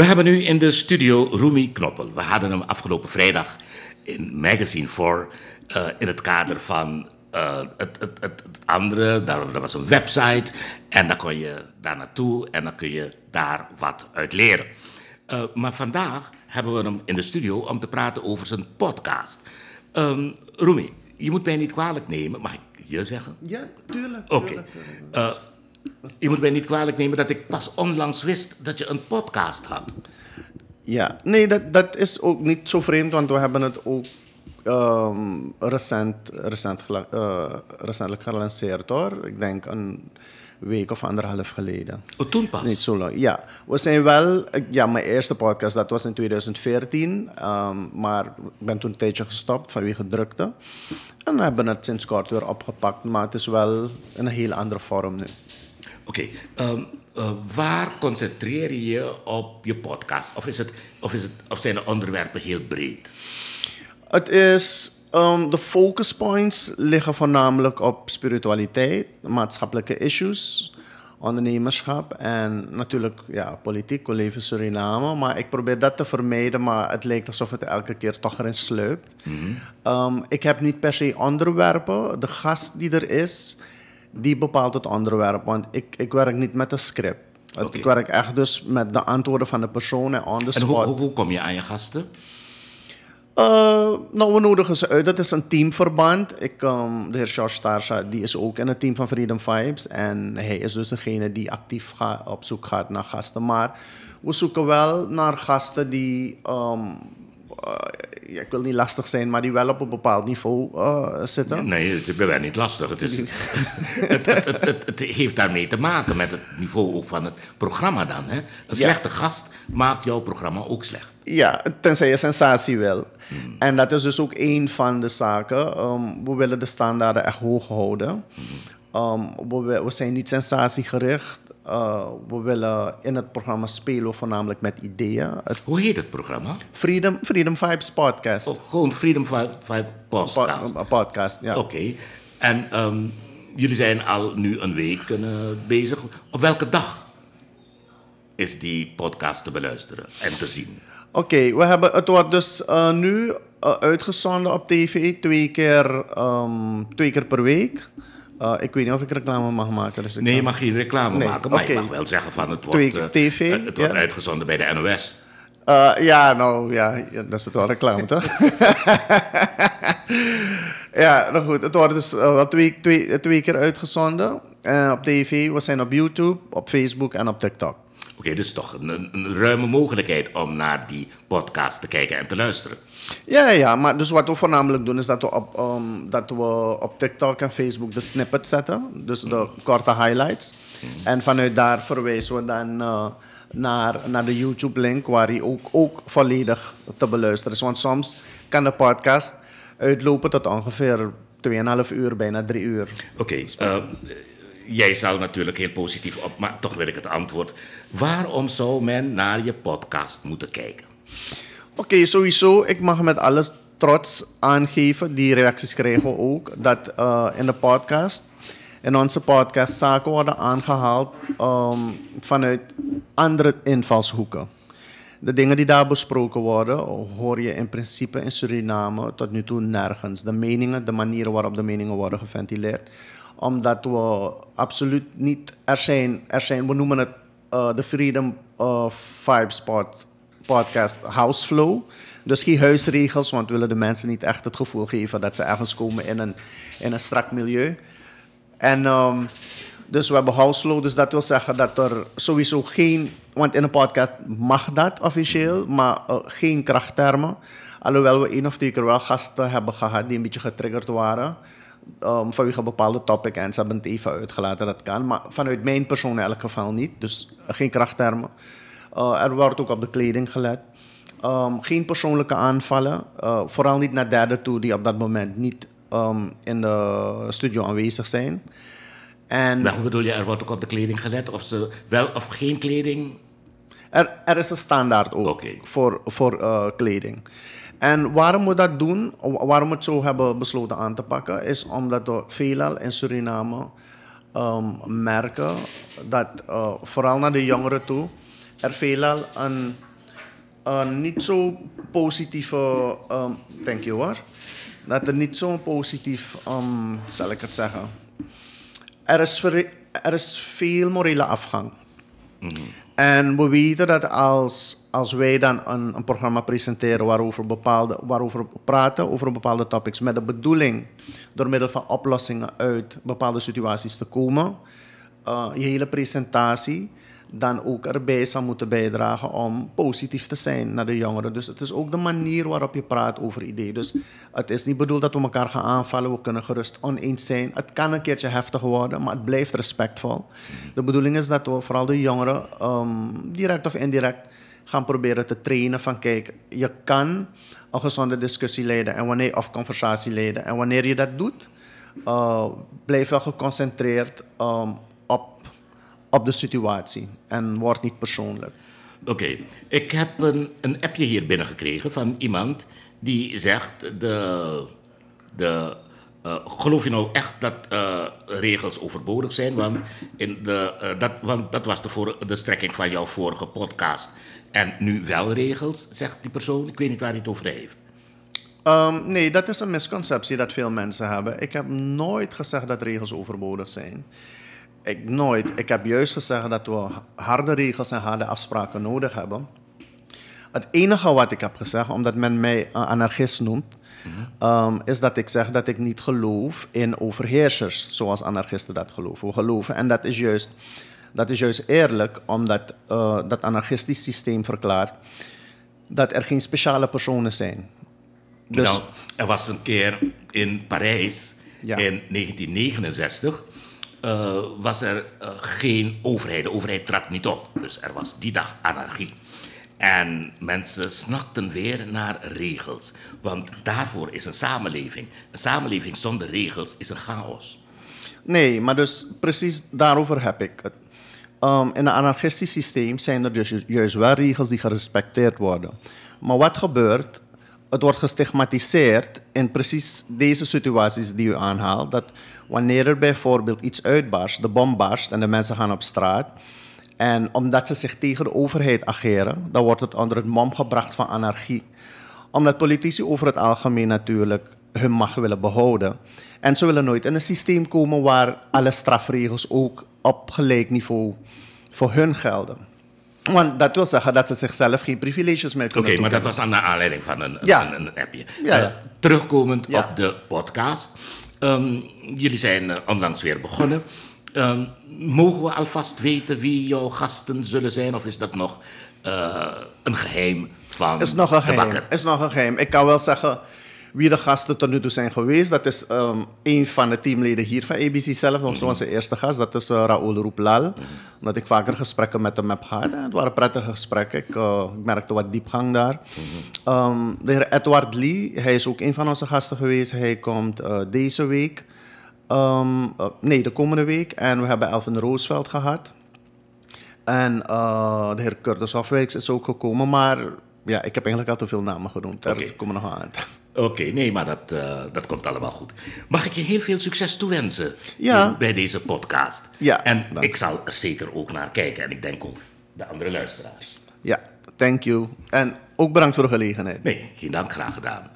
We hebben nu in de studio Rumi Knoppel. We hadden hem afgelopen vrijdag in Magazine 4 eh, in het kader van eh, het, het, het, andere. Daar, was een website en dan kon je daar naartoe en dan kun je daar wat uit leren. Eh, maar vandaag hebben we hem in de studio om te praten over zijn podcast. Um, Rumi, je moet mij niet kwalijk nemen, mag ik je zeggen? Ja, tuurlijk. Oké. Je moet mij niet kwalijk nemen dat ik pas onlangs wist dat je een podcast had. Ja, nee, dat, dat is ook niet zo vreemd, want we hebben het ook ehm, recent, recent eh, recentelijk gelanceerd hoor. Ik denk een week of anderhalf geleden. Oh, toen pas? Niet zo lang, ja. We zijn wel... Ja, mijn eerste podcast, dat was in 2014. Ehm, maar ik ben toen een tijdje gestopt vanwege drukte. En we hebben het sinds kort weer opgepakt. Maar het is wel een heel andere vorm nu. Oké, ehm, eh, waar concentreer je je op je podcast? Of, is het, of, is het, of zijn de onderwerpen heel breed? Het is Um, de focus points liggen voornamelijk op spiritualiteit, maatschappelijke issues, ondernemerschap en natuurlijk ja, politiek, leven Suriname. Maar ik probeer dat te vermijden, maar het lijkt alsof het elke keer toch erin sluipt. Mhm. Ehm, ik heb niet per se onderwerpen. De gast die er is, die bepaalt het onderwerp. Want ik, ik werk niet met een script. Ik werk echt dus met de antwoorden van de personen en En hoe, hoe kom je aan je gasten? Eh, nou, we nodigen ze uit. Dat is een teamverband. Ik, ehm, de heer George Starsa, die is ook in het team van Freedom Vibes. En hij is dus degene die actief op zoek gaat naar gasten. Maar we zoeken wel naar gasten die ehm, ik wil niet lastig zijn, maar die wel op een bepaald niveau eh, zitten. nee, het is bij niet lastig. Het, is, het, het, heeft daarmee te maken met het niveau ook van het programma dan. Hè? Een slechte gast maakt jouw programma ook slecht. Ja, tenzij je sensatie wil. Hmm. En dat is dus ook één van de zaken. Ehm, we willen de standaarden echt hoog houden. Hmm. Ehm, we, we, zijn niet sensatiegericht. Eh, we willen in het programma spelen voornamelijk met ideeën. Hoe heet het programma? Freedom, Freedom Vibes Podcast. Oh, gewoon Freedom Vibes Podcast. Po podcast, ja. Oké. En ehm, jullie zijn al nu een week eh, bezig. Op welke dag is die podcast te beluisteren en te zien? Oké, we hebben het wordt dus eh, nu uitgezonden op tv twee keer, ehm, twee keer per week. Eh, ik weet niet of ik reclame mag maken. Dus nee, je mag geen reclame maken. Maar okay. mag wel zeggen van het wordt, uh, het, wordt uitgezonden bij de NOS. Eh, ja, nou ja, dat is het wel reclame, toch? ja, nou goed. Het wordt dus twee, twee, twee keer uitgezonden. op tv, we zijn op YouTube, op Facebook en op TikTok. Oké, dus toch een, ruime mogelijkheid om naar die podcast te kijken en te luisteren. Ja, ja, maar dus wat we voornamelijk doen is dat we op, ehm, dat we op TikTok en Facebook de snippets zetten, dus de hmm. korte highlights. Hmm. En vanuit daar verwijzen we dan. Eh, naar, naar de YouTube-link, waar hij ook, ook volledig te beluisteren is. Want soms kan de podcast uitlopen tot ongeveer 2,5 uur, bijna 3 uur. Oké, jij zal natuurlijk heel positief op, maar toch wil ik het antwoord. Waarom zou men naar je podcast moeten kijken? Oké, sowieso. Ik mag met alles trots aangeven. Die reacties krijgen we ook. Dat eh, in de podcast, in onze podcast, zaken worden aangehaald ehm, vanuit andere invalshoeken. De dingen die daar besproken worden, hoor je in principe in Suriname tot nu toe nergens. De meningen, de manieren waarop de meningen worden geventileerd, omdat we absoluut niet. Er zijn, er zijn we noemen het eh, de Freedom eh, Vibes podcast House Flow. Dus geen huisregels, want we willen de mensen niet echt het gevoel geven dat ze ergens komen in een, in een strak milieu. En ehm, dus we hebben house flow, dus dat wil zeggen dat er sowieso geen, want in een podcast mag dat officieel, maar eh, geen krachttermen. Alhoewel we één of twee keer wel gasten hebben gehad die een beetje getriggerd waren um, ehm, vanwege bepaalde topic en ze hebben het even uitgelaten, dat kan. Maar vanuit mijn persoon in elk geval niet, dus geen krachttermen. Eh, er wordt ook op de kleding gelet. Um, geen persoonlijke aanvallen, eh, vooral niet naar derden toe die op dat moment niet ehm, in de studio aanwezig zijn. En, maar bedoel je, er wordt ook op de kleding gelet of ze wel of geen kleding? Er, er is een standaard ook voor, voor eh, kleding. En waarom we dat doen, waarom we het zo hebben besloten aan te pakken, is omdat we veelal in Suriname um, merken dat, eh, vooral naar de jongeren toe, er veelal een, een niet zo positieve, um, thank you hoor, dat er niet zo'n positief, um, zal ik het zeggen, er is, er is veel morele afgang. Mhm. En we weten dat als, als wij dan een, een programma presenteren waarover, bepaalde, waarover we praten, over bepaalde topics, met de bedoeling door middel van oplossingen uit bepaalde situaties te komen, eh, je hele presentatie, dan ook erbij zou moeten bijdragen om positief te zijn naar de jongeren. Dus het is ook de manier waarop je praat over ideeën. Dus het is niet bedoeld dat we elkaar gaan aanvallen, we kunnen gerust oneens zijn. Het kan een keertje heftig worden, maar het blijft respectvol. De bedoeling is dat we vooral de jongeren, ehm, direct of indirect, gaan proberen te trainen van kijk, je kan een gezonde discussie leiden en wanneer, of conversatie leiden. En wanneer je dat doet, eh, blijf wel geconcentreerd ehm, op op de situatie en wordt niet persoonlijk. Oké, ik heb een, een appje hier binnengekregen van iemand die zegt: de, de, eh, Geloof je nou echt dat eh, regels overbodig zijn? Want, in de, eh, dat, want dat was de, voor, de strekking van jouw vorige podcast. En nu wel regels, zegt die persoon. Ik weet niet waar hij het over heeft. Ehm, nee, dat is een misconceptie dat veel mensen hebben. Ik heb nooit gezegd dat regels overbodig zijn. Ik nooit. Ik heb juist gezegd dat we harde regels en harde afspraken nodig hebben. Het enige wat ik heb gezegd, omdat men mij een anarchist noemt, ehm, is dat ik zeg dat ik niet geloof in overheersers, zoals anarchisten dat geloven. We geloven, en dat is juist, dat is juist eerlijk, omdat uh, dat anarchistisch systeem verklaart dat er geen speciale personen zijn. Dus... Nou, er was een keer in Parijs in 1969 eh, was er eh, geen overheid. De overheid trad niet op. Dus er was die dag anarchie. En mensen snakten weer naar regels. Want daarvoor is een samenleving. Een samenleving zonder regels is een chaos. Nee, maar dus precies daarover heb ik het. Ehm, in een anarchistisch systeem zijn er dus juist wel regels die gerespecteerd worden. Maar wat gebeurt? Het wordt gestigmatiseerd in precies deze situaties die u aanhaalt. Dat Wanneer er bijvoorbeeld iets uitbarst, de bom barst en de mensen gaan op straat. En omdat ze zich tegen de overheid ageren, dan wordt het onder het mom gebracht van anarchie. Omdat politici over het algemeen natuurlijk hun macht willen behouden. En ze willen nooit in een systeem komen waar alle strafregels ook op gelijk niveau voor hun gelden. Want dat wil zeggen dat ze zichzelf geen privileges meer kunnen Oké, maar dat was aan de aanleiding van een, appje. Ja, ja. Eh, terugkomend op de podcast. Ehm, jullie zijn eh, onlangs weer begonnen. Ehm, mogen we alvast weten wie jouw gasten zullen zijn? Of is dat nog eh, een geheim van is nog een geheim. Is nog een geheim. Ik kan wel zeggen, wie de gasten tot nu toe zijn geweest. Dat is um, een van de teamleden hier van ABC zelf, nog onze mhm. eerste gast. Dat is uh, Raoul Roeplal. Mhm. Omdat ik vaker gesprekken met hem heb gehad. En het waren prettige gesprekken. Ik, uh, ik merkte wat diepgang daar. Mhm. Ehm, de heer Edward Lee, hij is ook een van onze gasten geweest. Hij komt eh, deze week. Ehm, nee, de komende week. En we hebben Elvin Roosveld gehad. En de heer Curtis Hofwijks is ook gekomen. Maar ja, ik heb eigenlijk al te veel namen genoemd. Daar okay. komen nog aan. Oké, nee, maar dat, eh, dat komt allemaal goed. Mag ik je heel veel succes toewensen bij deze podcast? Ja. En ik zal er zeker ook naar kijken. En ik denk ook de andere luisteraars. Ja, thank you. En ook bedankt voor de gelegenheid. Nee, geen dank, graag gedaan.